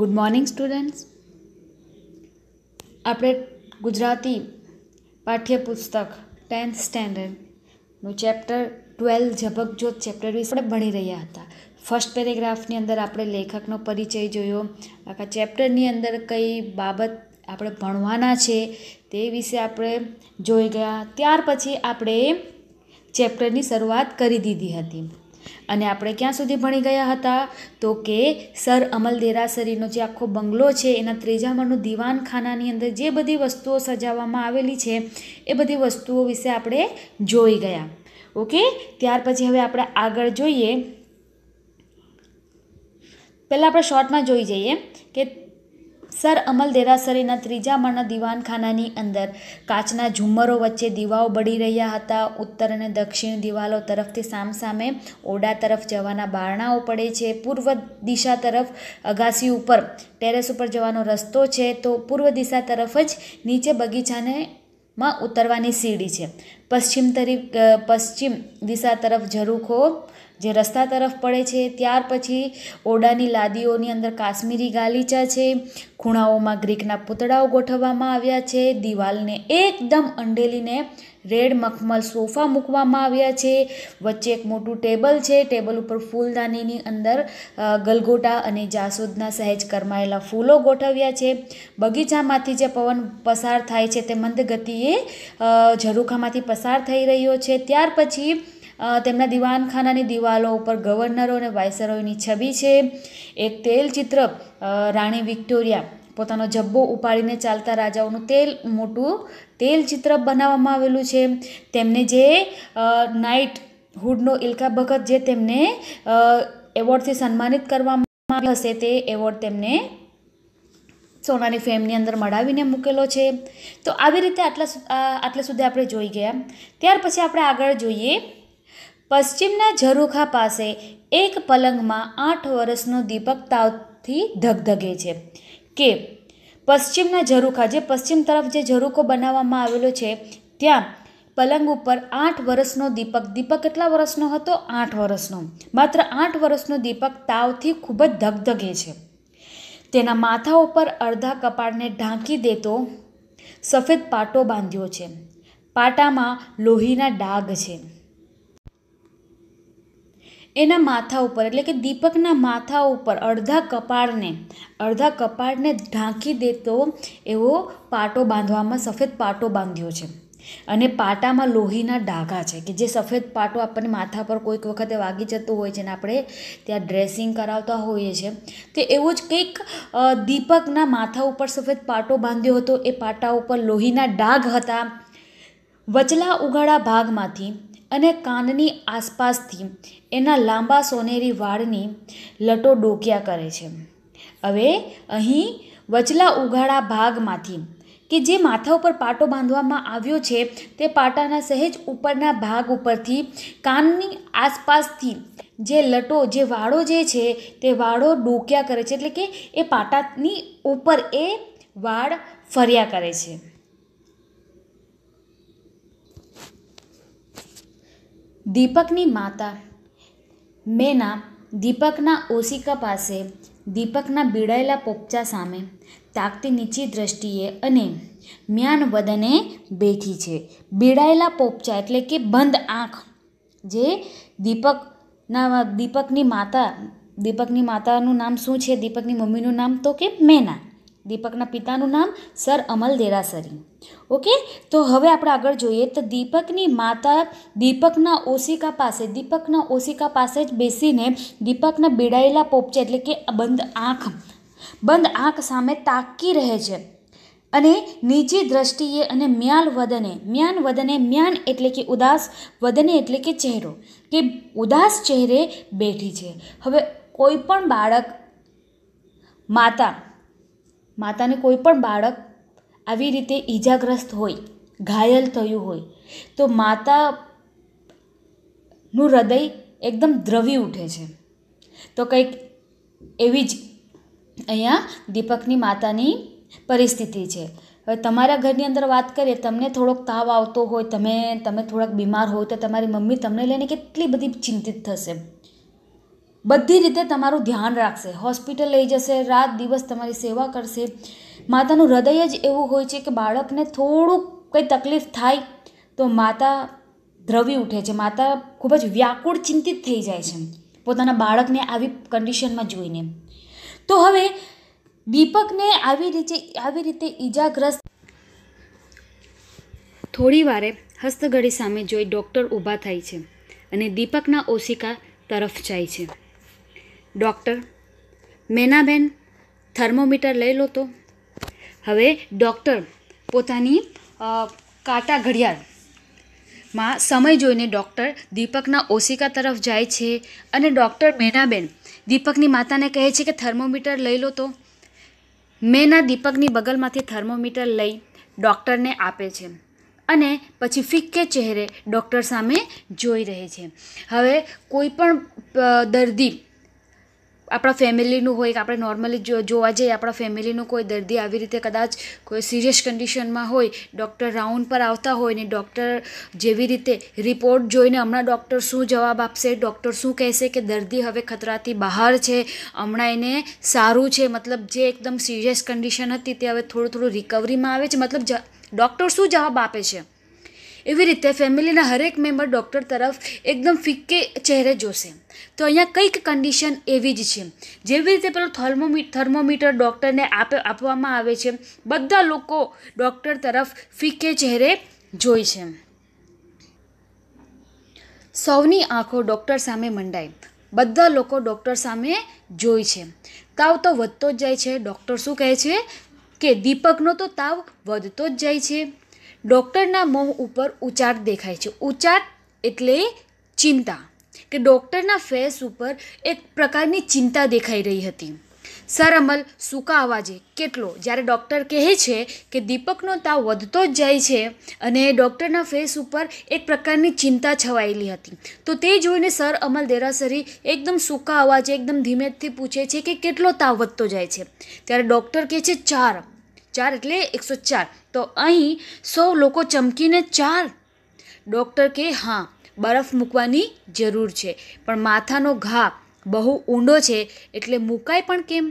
good morning students આપણે ગુજરાતી પાઠ્યપુસ્તક tenth સ્ટેન્ડર્ડનું ચેપ્ટર ટ્વેલ્વ ઝબકજોત ચેપ્ટર વિશે આપણે ભણી રહ્યા હતા ફર્સ્ટ પેરેગ્રાફની અંદર આપણે લેખકનો પરિચય જોયો આખા ચેપ્ટરની અંદર કઈ બાબત આપણે ભણવાના છે તે વિશે આપણે જોઈ ગયા ત્યાર પછી આપણે ચેપ્ટરની શરૂઆત કરી દીધી હતી અને આપણે ક્યાં સુધી ભણી ગયા હતા તો કે સર અમલ દેરાસરીનો જે આખો બંગલો છે એના ત્રીજા માળનું દીવાનખાનાની અંદર જે બધી વસ્તુઓ સજાવવામાં આવેલી છે એ બધી વસ્તુઓ વિશે આપણે જોઈ ગયા ઓકે ત્યાર પછી હવે આપણે આગળ જોઈએ પહેલાં આપણે શોર્ટમાં જોઈ જઈએ કે સર અમલ દેરાસરીના ત્રીજા માળના દિવાનખાનાની અંદર કાચના ઝુમ્મરો વચ્ચે દીવાઓ બળી રહ્યા હતા ઉત્તર અને દક્ષિણ દિવાલો તરફથી સામસામે ઓડા તરફ જવાના બારણાઓ પડે છે પૂર્વ દિશા તરફ અગાસી ઉપર ટેરેસ ઉપર જવાનો રસ્તો છે તો પૂર્વ દિશા તરફ જ નીચે બગીચાને માં ઉતરવાની સીડી છે પશ્ચિમ તરી પશ્ચિમ દિશા તરફ ઝરૂખો જે રસ્તા તરફ પડે છે ત્યાર પછી ઓરડાની લાદીઓની અંદર કાશ્મીરી ગાલીચા છે ખૂણાઓમાં ગ્રીકના પૂતળાઓ ગોઠવવામાં આવ્યા છે દિવાલને એકદમ અંડેલીને રેડ મખમલ સોફા મૂકવામાં આવ્યા છે વચ્ચે એક મોટું ટેબલ છે ટેબલ ઉપર ફૂલદાનીની અંદર ગલગોટા અને જાસૂદના સહેજ કરમાયેલા ફૂલો ગોઠવ્યા છે બગીચામાંથી જે પવન પસાર થાય છે તે મંદ ગતિએ ઝરૂખામાંથી પસાર થઈ રહ્યો છે ત્યાર પછી તેમના દિવાનખાનાની દિવાલો ઉપર ગવર્નરો અને વાઇસરોયની છબી છે એક તેલ ચિત્ર રાણી વિક્ટોરિયા પોતાનો જબ્બો ઉપાડીને ચાલતા રાજાઓનું તેલ મોટું તેલ ચિત્ર બનાવવામાં આવેલું છે તેમને જે નાઇટ હુડનો ઇલકા ભગત જે તેમને એવોર્ડથી સન્માનિત કરવામાં હશે તે એવોર્ડ તેમને સોનાની ફેમની અંદર મળાવીને મૂકેલો છે તો આવી રીતે આટલા આટલા સુધી આપણે જોઈ ગયા ત્યાર પછી આપણે આગળ જોઈએ પશ્ચિમના ઝરૂખા પાસે એક પલંગમાં આઠ વર્ષનો દીપક તાવથી ધગધગે છે કે પશ્ચિમના ઝરૂખા જે પશ્ચિમ તરફ જે ઝરૂખો બનાવવામાં આવેલો છે ત્યાં પલંગ ઉપર આઠ વર્ષનો દીપક દીપક કેટલા વર્ષનો હતો આઠ વર્ષનો માત્ર આઠ વર્ષનો દીપક તાવથી ખૂબ જ ધગધગે છે તેના માથા ઉપર અડધા કપાળને ઢાંકી દેતો સફેદ પાટો બાંધ્યો છે પાટામાં લોહીના ડાઘ છે એના માથા ઉપર એટલે કે દીપકના માથા ઉપર અડધા કપાળને અડધા કપાળને ઢાંકી દેતો એવો પાટો બાંધવામાં સફેદ પાટો બાંધ્યો છે અને પાટામાં લોહીના ડાઘા છે કે જે સફેદ પાટો આપણને માથા પર કોઈક વખતે વાગી જતો હોય છે ને આપણે ત્યાં ડ્રેસિંગ કરાવતા હોઈએ છીએ તે એવો જ કંઈક દીપકના માથા ઉપર સફેદ પાટો બાંધ્યો હતો એ પાટા ઉપર લોહીના ડાઘ હતા વચલા ઉઘાડા ભાગમાંથી અને કાનની આસપાસથી એના લાંબા સોનેરી વાળની લટો ડોક્યા કરે છે હવે અહીં વચલા ઉઘાડા ભાગમાંથી કે જે માથા ઉપર પાટો બાંધવામાં આવ્યો છે તે પાટાના સહેજ ઉપરના ભાગ ઉપરથી કાનની આસપાસથી જે લટો જે વાળો જે છે તે વાળો ડોક્યા કરે છે એટલે કે એ પાટાની ઉપર એ વાળ ફર્યા કરે છે દીપકની માતા મેના દીપકના ઓશિકા પાસે દીપકના બીડાયેલા પોપચા સામે તાકતી નીચી દ્રષ્ટિએ અને મ્યાન વદને બેઠી છે બીડાયેલા પોપચા એટલે કે બંધ આંખ જે દીપકના દીપકની માતા દીપકની માતાનું નામ શું છે દીપકની મમ્મીનું નામ તો કે મેના દીપકના પિતાનું નામ સર અમલ દેરાસરી ઓકે તો હવે આપણે આગળ જોઈએ તો દીપકની માતા દીપકના ઓશિકા પાસે દીપકના ઓશિકા પાસે જ બેસીને દીપકના બેડાયેલા પોપચે એટલે કે બંધ આંખ બંધ આંખ સામે તાકી રહે છે અને નીચી દ્રષ્ટિએ અને મ્યાલ વદને મ્યાન વદને મ્યાન એટલે કે ઉદાસ વદને એટલે કે ચહેરો કે ઉદાસ ચહેરે બેઠી છે હવે કોઈ પણ બાળક માતા માતાને કોઈ પણ બાળક આવી રીતે ઈજાગ્રસ્ત હોય ઘાયલ થયું હોય તો માતાનું હૃદય એકદમ દ્રવી ઉઠે છે તો કંઈક એવી જ અહીંયા દીપકની માતાની પરિસ્થિતિ છે હવે તમારા ઘરની અંદર વાત કરીએ તમને થોડોક તાવ આવતો હોય તમે તમે થોડાક બીમાર હોય તો તમારી મમ્મી તમને લઈને કેટલી બધી ચિંતિત થશે બધી રીતે તમારું ધ્યાન રાખશે હોસ્પિટલ લઈ જશે રાત દિવસ તમારી સેવા કરશે માતાનું હૃદય જ એવું હોય છે કે બાળકને થોડુંક કંઈ તકલીફ થાય તો માતા દ્રવી ઉઠે છે માતા ખૂબ જ વ્યાકુળ ચિંતિત થઈ જાય છે પોતાના બાળકને આવી કન્ડિશનમાં જોઈને તો હવે દીપકને આવી રીતે આવી રીતે ઈજાગ્રસ્ત થોડી વારે હસ્તઘડી સામે જોઈ ડૉક્ટર ઊભા થાય છે અને દીપકના ઓશિકા તરફ જાય છે ડૉક્ટર મેનાબેન થર્મોમીટર લઈ લો તો હવે ડૉક્ટર પોતાની કાંટા ઘડિયાળમાં સમય જોઈને ડૉક્ટર દીપકના ઓશિકા તરફ જાય છે અને ડૉક્ટર મેનાબેન દીપકની માતાને કહે છે કે થર્મોમીટર લઈ લો તો મેના દીપકની બગલમાંથી થર્મોમીટર લઈ ડૉક્ટરને આપે છે અને પછી ફિક્કે ચહેરે ડૉક્ટર સામે જોઈ રહે છે હવે કોઈ પણ દર્દી આપણા ફેમિલીનું હોય કે આપણે નોર્મલી જોવા જઈએ આપણા ફેમિલીનું કોઈ દર્દી આવી રીતે કદાચ કોઈ સિરિયસ કન્ડિશનમાં હોય ડૉક્ટર રાઉન્ડ પર આવતા હોય ને ડૉક્ટર જેવી રીતે રિપોર્ટ જોઈને હમણાં ડૉક્ટર શું જવાબ આપશે ડૉક્ટર શું કહેશે કે દર્દી હવે ખતરાથી બહાર છે હમણાં એને સારું છે મતલબ જે એકદમ સિરિયસ કન્ડિશન હતી તે હવે થોડું થોડું રિકવરીમાં આવે છે મતલબ ડૉક્ટર શું જવાબ આપે છે એવી રીતે ફેમિલીના હરેક મેમ્બર ડૉક્ટર તરફ એકદમ ફિક્કે ચહેરે જોશે તો અહીંયા કંઈક કન્ડિશન એવી જ છે જેવી રીતે પેલો થર્મોમી થર્મોમીટર ડૉક્ટરને આપે આપવામાં આવે છે બધા લોકો ડૉક્ટર તરફ ફિક્કે ચહેરે જોઈ છે સૌની આંખો ડૉક્ટર સામે મંડાય બધા લોકો ડૉક્ટર સામે જોઈ છે તાવ તો વધતો જ જાય છે ડૉક્ટર શું કહે છે કે દીપકનો તો તાવ વધતો જ જાય છે ડૉક્ટરના મોં ઉપર ઉચાટ દેખાય છે ઉચાટ એટલે ચિંતા કે ડૉક્ટરના ફેસ ઉપર એક પ્રકારની ચિંતા દેખાઈ રહી હતી સર અમલ સૂકા અવાજે કેટલો જ્યારે ડૉક્ટર કહે છે કે દીપકનો તાવ વધતો જ જાય છે અને ડૉક્ટરના ફેસ ઉપર એક પ્રકારની ચિંતા છવાયેલી હતી તો તે જોઈને સર અમલ દેરાસરી એકદમ સૂકા અવાજે એકદમ ધીમેથી પૂછે છે કે કેટલો તાવ વધતો જાય છે ત્યારે ડૉક્ટર કહે છે ચાર ચાર એટલે એકસો ચાર તો અહીં સૌ લોકો ચમકીને ચાર ડૉક્ટર કે હા બરફ મૂકવાની જરૂર છે પણ માથાનો ઘા બહુ ઊંડો છે એટલે મૂકાય પણ કેમ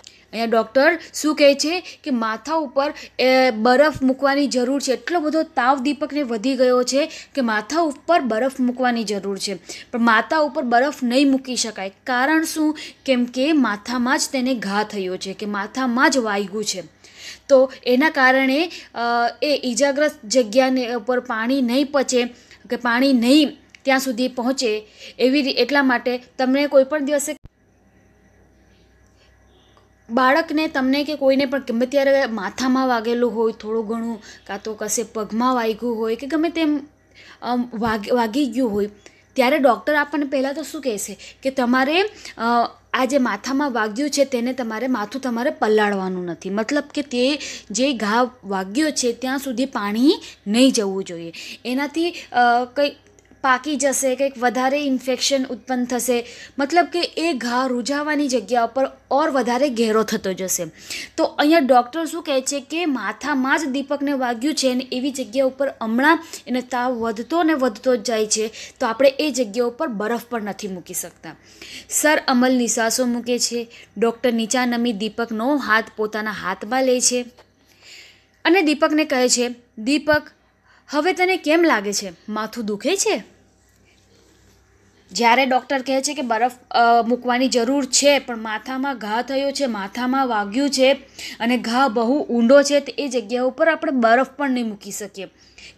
અહીંયા ડૉક્ટર શું કહે છે કે માથા ઉપર એ બરફ મૂકવાની જરૂર છે એટલો બધો તાવ દીપકને વધી ગયો છે કે માથા ઉપર બરફ મૂકવાની જરૂર છે પણ માથા ઉપર બરફ નહીં મૂકી શકાય કારણ શું કેમ કે માથામાં જ તેને ઘા થયો છે કે માથામાં જ વાગ્યું છે તો એના કારણે એ ઈજાગ્રસ્ત જગ્યાને ઉપર પાણી નહીં પચે કે પાણી નહીં ત્યાં સુધી પહોંચે એવી એટલા માટે તમને કોઈ પણ દિવસે બાળકને તમને કે કોઈને પણ ગમે ત્યારે માથામાં વાગેલું હોય થોડું ઘણું કાં તો કશે પગમાં વાગ્યું હોય કે ગમે તેમ વાગી ગયું હોય ત્યારે ડૉક્ટર આપણને પહેલાં તો શું કહેશે કે તમારે આ જે માથામાં વાગ્યું છે તેને તમારે માથું તમારે પલાળવાનું નથી મતલબ કે તે જે ઘા વાગ્યો છે ત્યાં સુધી પાણી નહીં જવું જોઈએ એનાથી કંઈ પાકી જશે કંઈક વધારે ઇન્ફેક્શન ઉત્પન્ન થશે મતલબ કે એ ઘા રૂઝાવાની જગ્યા ઉપર ઓર વધારે ઘેરો થતો જશે તો અહીંયા ડૉક્ટર શું કહે છે કે માથામાં જ દીપકને વાગ્યું છે ને એવી જગ્યા ઉપર હમણાં એને તાવ વધતો ને વધતો જ જાય છે તો આપણે એ જગ્યા ઉપર બરફ પણ નથી મૂકી શકતા સર અમલ નિશાસો મૂકે છે ડૉક્ટર નીચા નમી દીપકનો હાથ પોતાના હાથમાં લે છે અને દીપકને કહે છે દીપક હવે તને કેમ લાગે છે માથું દુખે છે જ્યારે ડૉક્ટર કહે છે કે બરફ મૂકવાની જરૂર છે પણ માથામાં ઘા થયો છે માથામાં વાગ્યું છે અને ઘા બહુ ઊંડો છે તો એ જગ્યા ઉપર આપણે બરફ પણ નહીં મૂકી શકીએ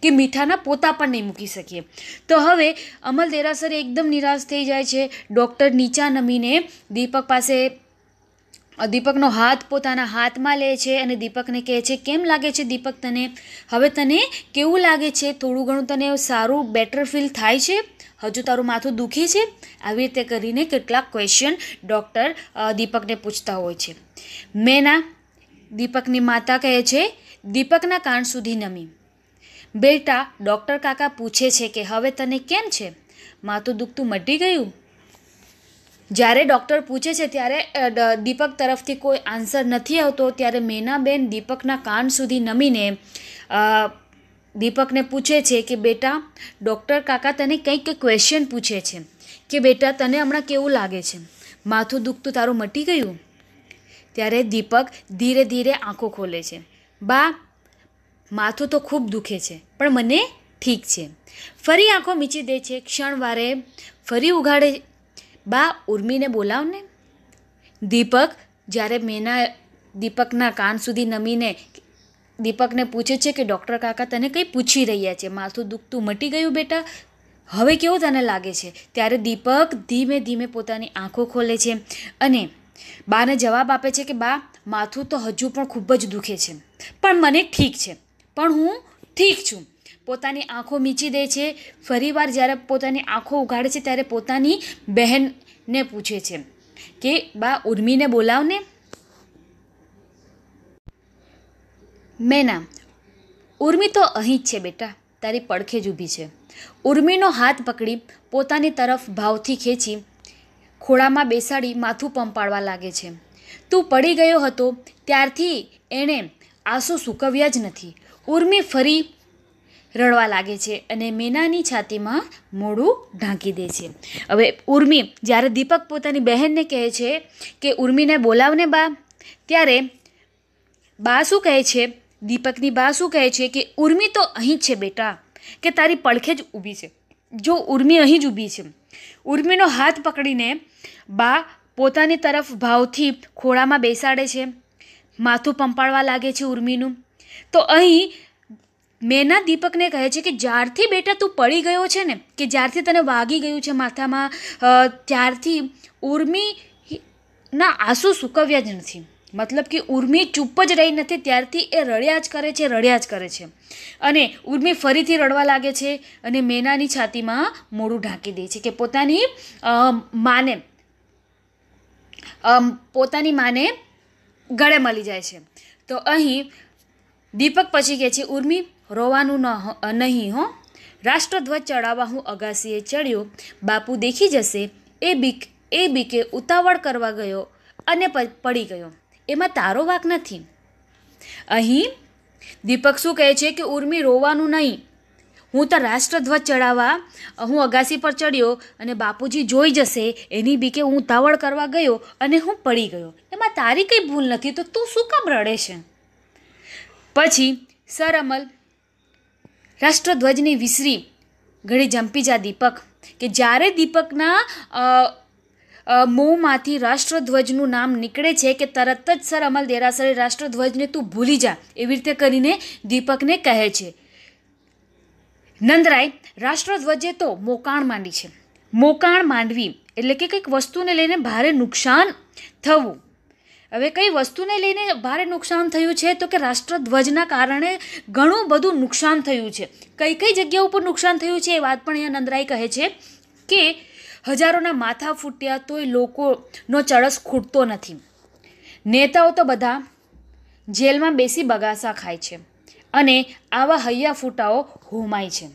કે મીઠાના પોતા પણ નહીં મૂકી શકીએ તો હવે અમલ દેરાસર એકદમ નિરાશ થઈ જાય છે ડૉક્ટર નીચા નમીને દીપક પાસે દીપકનો હાથ પોતાના હાથમાં લે છે અને દીપકને કહે છે કેમ લાગે છે દીપક તને હવે તને કેવું લાગે છે થોડું ઘણું તને સારું બેટર ફીલ થાય છે હજુ તારું માથું દુખે છે આવી રીતે કરીને કેટલાક ક્વેશ્ચન ડૉક્ટર દીપકને પૂછતા હોય છે મેના દીપકની માતા કહે છે દીપકના કાન સુધી નમી બેટા ડૉક્ટર કાકા પૂછે છે કે હવે તને કેમ છે માથું દુખતું મટી ગયું જ્યારે ડૉક્ટર પૂછે છે ત્યારે દીપક તરફથી કોઈ આન્સર નથી આવતો ત્યારે મેનાબેન દીપકના કાન સુધી નમીને દીપકને પૂછે છે કે બેટા ડૉક્ટર કાકા તને કંઈક ક્વેશ્ચન પૂછે છે કે બેટા તને હમણાં કેવું લાગે છે માથું દુખતું તારું મટી ગયું ત્યારે દીપક ધીરે ધીરે આંખો ખોલે છે બા માથું તો ખૂબ દુખે છે પણ મને ઠીક છે ફરી આંખો મીચી દે છે ક્ષણવારે ફરી ઉઘાડે બા ઉર્મીને બોલાવને દીપક જ્યારે મેના દીપકના કાન સુધી નમીને દીપકને પૂછે છે કે ડૉક્ટર કાકા તને કંઈ પૂછી રહ્યા છે માથું દુખતું મટી ગયું બેટા હવે કેવું તને લાગે છે ત્યારે દીપક ધીમે ધીમે પોતાની આંખો ખોલે છે અને બાને જવાબ આપે છે કે બા માથું તો હજુ પણ ખૂબ જ દુખે છે પણ મને ઠીક છે પણ હું ઠીક છું પોતાની આંખો મીચી દે છે ફરી વાર જ્યારે પોતાની આંખો ઉઘાડે છે ત્યારે પોતાની બહેનને પૂછે છે કે બા ઉર્મીને બોલાવને મેના ઉર્મી તો અહીં જ છે બેટા તારી પડખે જ ઊભી છે ઉર્મીનો હાથ પકડી પોતાની તરફ ભાવથી ખેંચી ખોળામાં બેસાડી માથું પંપાડવા લાગે છે તું પડી ગયો હતો ત્યારથી એણે આંસુ સૂકવ્યા જ નથી ઉર્મી ફરી રડવા લાગે છે અને મેનાની છાતીમાં મોડું ઢાંકી દે છે હવે ઉર્મી જ્યારે દીપક પોતાની બહેનને કહે છે કે ઉર્મીને બોલાવને બા ત્યારે બા શું કહે છે દીપકની બા શું કહે છે કે ઉર્મી તો અહીં જ છે બેટા કે તારી પડખે જ ઊભી છે જો ઉર્મી અહીં જ ઊભી છે ઉર્મીનો હાથ પકડીને બા પોતાની તરફ ભાવથી ખોળામાં બેસાડે છે માથું પંપાળવા લાગે છે ઉર્મીનું તો અહીં મેના દીપકને કહે છે કે જ્યારથી બેટા તું પડી ગયો છે ને કે જ્યારથી તને વાગી ગયું છે માથામાં ત્યારથી ઉર્મી ના આંસુ સૂકવ્યા જ નથી મતલબ કે ઉર્મી ચૂપ જ રહી નથી ત્યારથી એ રડ્યા જ કરે છે રડ્યા જ કરે છે અને ઉર્મી ફરીથી રડવા લાગે છે અને મેનાની છાતીમાં મોડું ઢાંકી દે છે કે પોતાની માને પોતાની માને ગળે મળી જાય છે તો અહીં દીપક પછી કહે છે ઉર્મી રોવાનું ન નહીં હો રાષ્ટ્રધ્વજ ચડાવવા હું અગાસીએ ચડ્યો બાપુ દેખી જશે એ બીક એ બીકે ઉતાવળ કરવા ગયો અને પડી ગયો એમાં તારો વાક નથી અહીં દીપક શું કહે છે કે ઉર્મી રોવાનું નહીં હું તો રાષ્ટ્રધ્વજ ચડાવવા હું અગાસી પર ચડ્યો અને બાપુજી જોઈ જશે એની બીકે હું ઉતાવળ કરવા ગયો અને હું પડી ગયો એમાં તારી કંઈ ભૂલ નથી તો તું શું કામ રડે છે પછી સર અમલ રાષ્ટ્રધ્વજની વિસરી ઘડી જંપી જા દીપક કે જ્યારે દીપકના મોંમાંથી રાષ્ટ્રધ્વજનું નામ નીકળે છે કે તરત જ સર અમલ દેરાસરે રાષ્ટ્રધ્વજને તું ભૂલી જા એવી રીતે કરીને દીપકને કહે છે નંદરાય રાષ્ટ્રધ્વજે તો મોકાણ માંડી છે મોકાણ માંડવી એટલે કે કંઈક વસ્તુને લઈને ભારે નુકસાન થવું હવે કઈ વસ્તુને લઈને ભારે નુકસાન થયું છે તો કે રાષ્ટ્રધ્વજના કારણે ઘણું બધું નુકસાન થયું છે કઈ કઈ જગ્યા ઉપર નુકસાન થયું છે એ વાત પણ અહીંયા નંદરાઈ કહે છે કે હજારોના માથા ફૂટ્યા તોય લોકોનો ચળસ ખૂટતો નથી નેતાઓ તો બધા જેલમાં બેસી બગાસા ખાય છે અને આવા હૈયા ફૂટાઓ હોમાય છે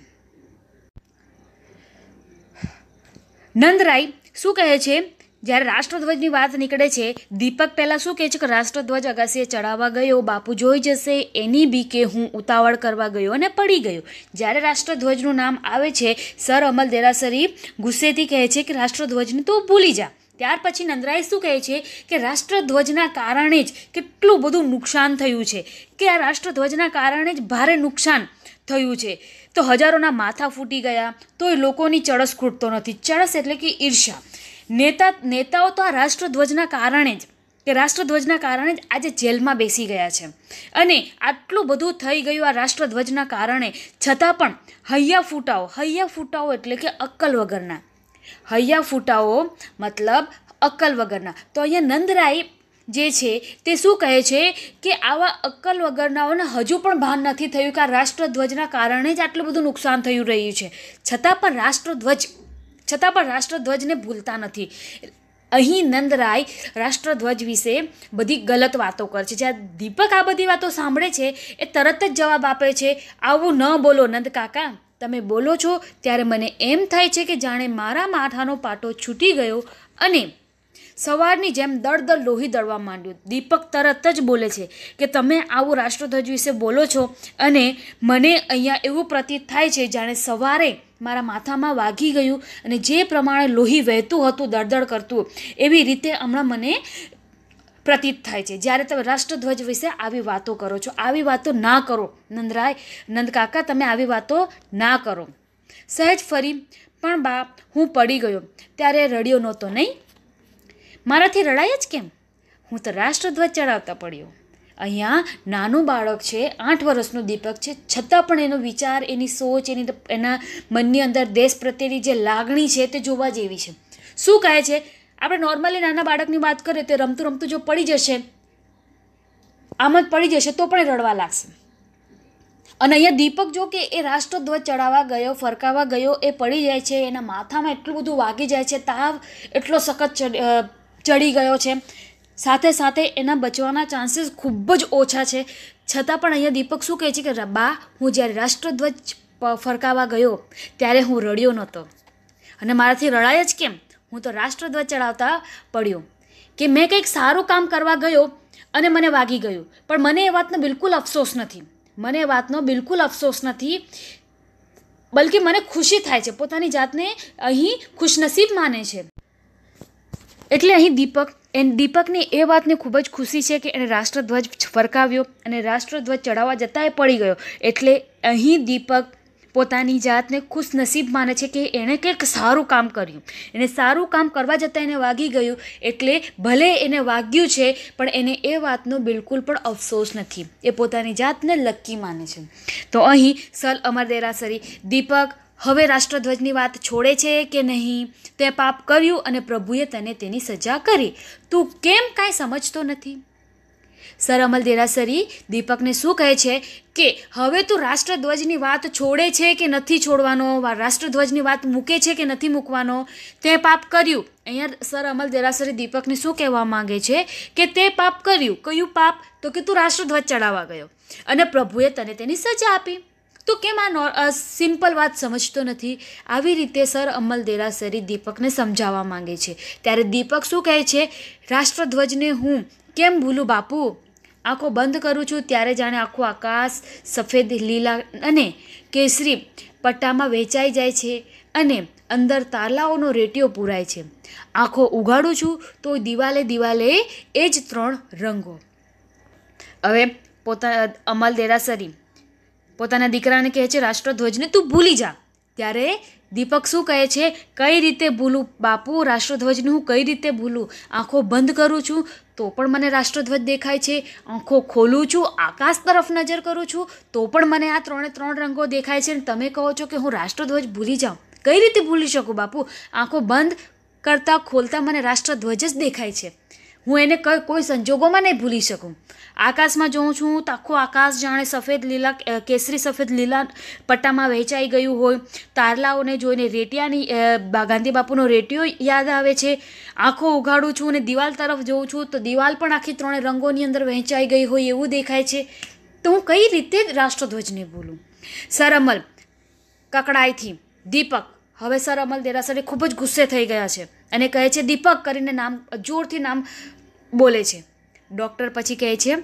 નંદરાય શું કહે છે જ્યારે રાષ્ટ્રધ્વજની વાત નીકળે છે દીપક પહેલાં શું કહે છે કે રાષ્ટ્રધ્વજ અગાસીએ ચડાવવા ગયો બાપુ જોઈ જશે એની બી કે હું ઉતાવળ કરવા ગયો અને પડી ગયો જ્યારે રાષ્ટ્રધ્વજનું નામ આવે છે સર અમલ દેરાસરી ગુસ્સેથી કહે છે કે રાષ્ટ્રધ્વજને તો ભૂલી જા ત્યાર પછી નંદરાય શું કહે છે કે રાષ્ટ્રધ્વજના કારણે જ કેટલું બધું નુકસાન થયું છે કે આ રાષ્ટ્રધ્વજના કારણે જ ભારે નુકસાન થયું છે તો હજારોના માથા ફૂટી ગયા તો એ લોકોની ચળસ ખૂટતો નથી ચડસ એટલે કે ઈર્ષા નેતા નેતાઓ તો આ રાષ્ટ્રધ્વજના કારણે જ કે રાષ્ટ્રધ્વજના કારણે જ આજે જેલમાં બેસી ગયા છે અને આટલું બધું થઈ ગયું આ રાષ્ટ્રધ્વજના કારણે છતાં પણ હૈયા ફૂટાઓ હૈયા ફૂટાઓ એટલે કે અક્કલ વગરના હૈયા ફૂટાઓ મતલબ અક્કલ વગરના તો અહીંયા નંદરાય જે છે તે શું કહે છે કે આવા અક્કલ વગરનાઓને હજુ પણ ભાન નથી થયું કે આ રાષ્ટ્રધ્વજના કારણે જ આટલું બધું નુકસાન થયું રહ્યું છે છતાં પણ રાષ્ટ્રધ્વજ છતાં પણ રાષ્ટ્રધ્વજને ભૂલતા નથી અહીં નંદરાય રાષ્ટ્રધ્વજ વિશે બધી ગલત વાતો કરે છે જ્યાં દીપક આ બધી વાતો સાંભળે છે એ તરત જ જવાબ આપે છે આવું ન બોલો નંદ કાકા તમે બોલો છો ત્યારે મને એમ થાય છે કે જાણે મારા માથાનો પાટો છૂટી ગયો અને સવારની જેમ દળ દળ લોહી દળવા માંડ્યું દીપક તરત જ બોલે છે કે તમે આવું રાષ્ટ્રધ્વજ વિશે બોલો છો અને મને અહીંયા એવું પ્રતીત થાય છે જાણે સવારે મારા માથામાં વાગી ગયું અને જે પ્રમાણે લોહી વહેતું હતું દળદળ કરતું એવી રીતે હમણાં મને પ્રતીત થાય છે જ્યારે તમે રાષ્ટ્રધ્વજ વિશે આવી વાતો કરો છો આવી વાતો ના કરો નંદરાય નંદકાકા તમે આવી વાતો ના કરો સહેજ ફરી પણ બા હું પડી ગયો ત્યારે રડ્યો નહોતો નહીં મારાથી રડાય જ કેમ હું તો રાષ્ટ્રધ્વજ ચડાવતા પડ્યો અહીંયા નાનું બાળક છે આઠ વર્ષનો દીપક છે છતાં પણ એનો વિચાર એની સોચ એની એના મનની અંદર દેશ પ્રત્યેની જે લાગણી છે તે જોવા જેવી છે શું કહે છે આપણે નોર્મલી નાના બાળકની વાત કરીએ તો રમતું રમતું જો પડી જશે આમ જ પડી જશે તો પણ રડવા લાગશે અને અહીંયા દીપક જો કે એ રાષ્ટ્રધ્વજ ચડાવવા ગયો ફરકાવા ગયો એ પડી જાય છે એના માથામાં એટલું બધું વાગી જાય છે તાવ એટલો સખત ચડી ગયો છે સાથે સાથે એના બચવાના ચાન્સીસ ખૂબ જ ઓછા છે છતાં પણ અહીંયા દીપક શું કહે છે કે બા હું જ્યારે રાષ્ટ્રધ્વજ ફરકાવવા ગયો ત્યારે હું રડ્યો નહોતો અને મારાથી રડાય જ કેમ હું તો રાષ્ટ્રધ્વજ ચડાવતા પડ્યો કે મેં કંઈક સારું કામ કરવા ગયો અને મને વાગી ગયું પણ મને એ વાતનો બિલકુલ અફસોસ નથી મને એ વાતનો બિલકુલ અફસોસ નથી બલકે મને ખુશી થાય છે પોતાની જાતને અહીં ખુશનસીબ માને છે એટલે અહીં દીપક એન દીપકની એ વાતની ખૂબ જ ખુશી છે કે એણે રાષ્ટ્રધ્વજ ફરકાવ્યો અને રાષ્ટ્રધ્વજ ચડાવવા જતાં એ પડી ગયો એટલે અહીં દીપક પોતાની જાતને ખુશનસીબ માને છે કે એણે કંઈક સારું કામ કર્યું એણે સારું કામ કરવા જતાં એને વાગી ગયું એટલે ભલે એને વાગ્યું છે પણ એને એ વાતનો બિલકુલ પણ અફસોસ નથી એ પોતાની જાતને લકી માને છે તો અહીં સલ અમર દેરાસરી દીપક હવે રાષ્ટ્રધ્વજની વાત છોડે છે કે નહીં તે પાપ કર્યું અને પ્રભુએ તને તેની સજા કરી તું કેમ કાંઈ સમજતો નથી સર અમલ દેરાસરી દીપકને શું કહે છે કે હવે તું રાષ્ટ્રધ્વજની વાત છોડે છે કે નથી છોડવાનો રાષ્ટ્રધ્વજની વાત મૂકે છે કે નથી મૂકવાનો તે પાપ કર્યું અહીંયા સર અમલ દેરાસરી દીપકને શું કહેવા માંગે છે કે તે પાપ કર્યું કયું પાપ તો કે તું રાષ્ટ્રધ્વજ ચડાવવા ગયો અને પ્રભુએ તને તેની સજા આપી તો કેમ આ સિમ્પલ વાત સમજતો નથી આવી રીતે સર અમલ દેરાસરી દીપકને સમજાવવા માંગે છે ત્યારે દીપક શું કહે છે રાષ્ટ્રધ્વજને હું કેમ ભૂલું બાપુ આંખો બંધ કરું છું ત્યારે જાણે આખું આકાશ સફેદ લીલા અને કેસરી પટ્ટામાં વેચાઈ જાય છે અને અંદર તારલાઓનો રેટિયો પૂરાય છે આંખો ઉઘાડું છું તો દિવાલે દિવાલે એ જ ત્રણ રંગો હવે પોતા અમલ દેરાસરી પોતાના દીકરાને કહે છે રાષ્ટ્રધ્વજને તું ભૂલી જા ત્યારે દીપક શું કહે છે કઈ રીતે ભૂલું બાપુ રાષ્ટ્રધ્વજને હું કઈ રીતે ભૂલું આંખો બંધ કરું છું તો પણ મને રાષ્ટ્રધ્વજ દેખાય છે આંખો ખોલું છું આકાશ તરફ નજર કરું છું તો પણ મને આ ત્રણે ત્રણ રંગો દેખાય છે અને તમે કહો છો કે હું રાષ્ટ્રધ્વજ ભૂલી જાઉં કઈ રીતે ભૂલી શકું બાપુ આંખો બંધ કરતાં ખોલતા મને રાષ્ટ્રધ્વજ જ દેખાય છે હું એને કોઈ સંજોગોમાં નહીં ભૂલી શકું આકાશમાં જોઉં છું તો આખું આકાશ જાણે સફેદ લીલા કેસરી સફેદ લીલા પટ્ટામાં વહેંચાઈ ગયું હોય તારલાઓને જોઈને રેટિયાની ગાંધી બાપુનો રેટિયો યાદ આવે છે આંખો ઉઘાડું છું અને દિવાલ તરફ જોઉં છું તો દિવાલ પણ આખી ત્રણે રંગોની અંદર વહેંચાઈ ગઈ હોય એવું દેખાય છે તો હું કઈ રીતે રાષ્ટ્રધ્વજને ભૂલું સર અમલ કકડાઈથી દીપક હવે સર અમલ દેરાસરે ખૂબ જ ગુસ્સે થઈ ગયા છે અને કહે છે દીપક કરીને નામ જોરથી નામ બોલે છે ડૉક્ટર પછી કહે છે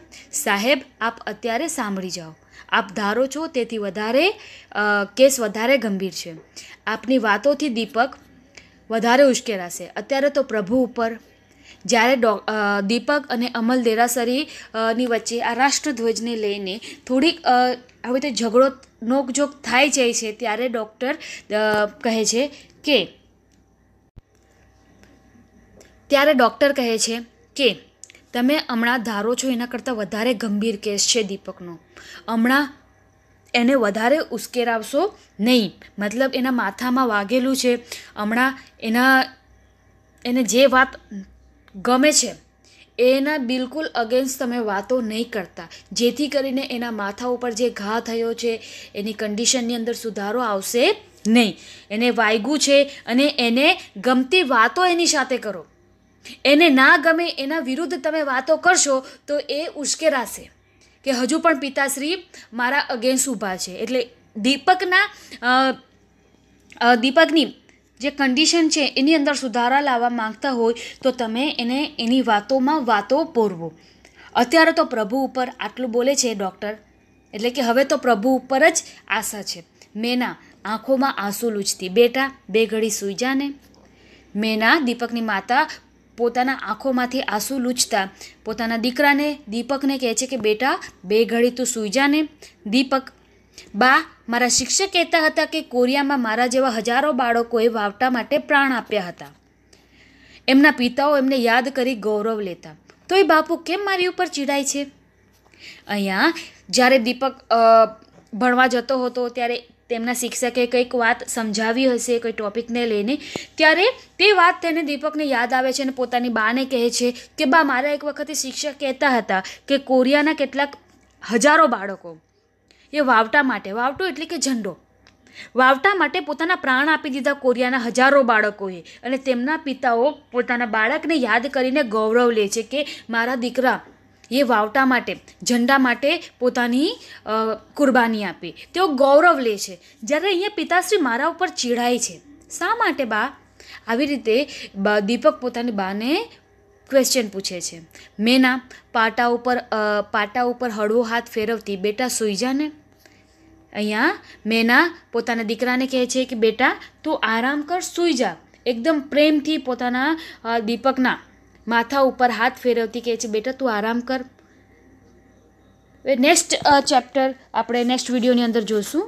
સાહેબ આપ અત્યારે સાંભળી જાઓ આપ ધારો છો તેથી વધારે કેસ વધારે ગંભીર છે આપની વાતોથી દીપક વધારે ઉશ્કેરાશે અત્યારે તો પ્રભુ ઉપર જ્યારે ડો દીપક અને અમલ દેરાસરીની વચ્ચે આ રાષ્ટ્રધ્વજને લઈને થોડીક હવે તો ઝઘડો નોકઝોક થાય જાય છે ત્યારે ડૉક્ટર કહે છે કે ત્યારે ડૉક્ટર કહે છે કે તમે હમણાં ધારો છો એના કરતાં વધારે ગંભીર કેસ છે દીપકનો હમણાં એને વધારે ઉશ્કેરાવશો નહીં મતલબ એના માથામાં વાગેલું છે હમણાં એના એને જે વાત ગમે છે એના બિલકુલ અગેન્સ્ટ તમે વાતો નહીં કરતા જેથી કરીને એના માથા ઉપર જે ઘા થયો છે એની કન્ડિશનની અંદર સુધારો આવશે નહીં એને વાગ્યું છે અને એને ગમતી વાતો એની સાથે કરો એને ના ગમે એના વિરુદ્ધ તમે વાતો કરશો તો એ ઉશ્કેરાશે કે હજુ પણ પિતાશ્રી મારા અગેન્સ્ટ ઊભા છે એટલે દીપકના દીપકની જે કન્ડિશન છે એની અંદર સુધારા લાવવા માંગતા હોય તો તમે એને એની વાતોમાં વાતો પોરવો અત્યારે તો પ્રભુ ઉપર આટલું બોલે છે ડૉક્ટર એટલે કે હવે તો પ્રભુ ઉપર જ આશા છે મેના આંખોમાં આંસુ લૂછતી બેટા બે ઘડી સૂઈ જાને મેના દીપકની માતા પોતાના આંખોમાંથી આંસુ લૂછતા પોતાના દીકરાને દીપકને કહે છે કે બેટા બે ઘડી તું સૂઈ જાને દીપક બા મારા શિક્ષક કહેતા હતા કે કોરિયામાં મારા જેવા હજારો બાળકોએ વાવટા માટે પ્રાણ આપ્યા હતા એમના પિતાઓ એમને યાદ કરી ગૌરવ લેતા તો એ બાપુ કેમ મારી ઉપર ચીડાય છે અહીંયા જ્યારે દીપક ભણવા જતો હતો ત્યારે તેમના શિક્ષકે કંઈક વાત સમજાવી હશે કોઈ ટોપિકને લઈને ત્યારે તે વાત તેને દીપકને યાદ આવે છે અને પોતાની બાને કહે છે કે બા મારા એક વખતે શિક્ષક કહેતા હતા કે કોરિયાના કેટલાક હજારો બાળકો એ વાવટા માટે વાવટો એટલે કે ઝંડો વાવટા માટે પોતાના પ્રાણ આપી દીધા કોરિયાના હજારો બાળકોએ અને તેમના પિતાઓ પોતાના બાળકને યાદ કરીને ગૌરવ લે છે કે મારા દીકરા એ વાવટા માટે ઝંડા માટે પોતાની કુરબાની આપી તેઓ ગૌરવ લે છે જ્યારે અહીંયા પિતાશ્રી મારા ઉપર ચીડાય છે શા માટે બા આવી રીતે દીપક પોતાની બાને ક્વેશ્ચન પૂછે છે મેના પાટા ઉપર પાટા ઉપર હળવો હાથ ફેરવતી બેટા સૂઈ જાને અહીંયા મેના પોતાના દીકરાને કહે છે કે બેટા તું આરામ કર સૂઈ જા એકદમ પ્રેમથી પોતાના દીપકના માથા ઉપર હાથ ફેરવતી કહે છે બેટા તું આરામ કર નેક્સ્ટ ચેપ્ટર આપણે નેક્સ્ટ વિડીયોની અંદર જોઈશું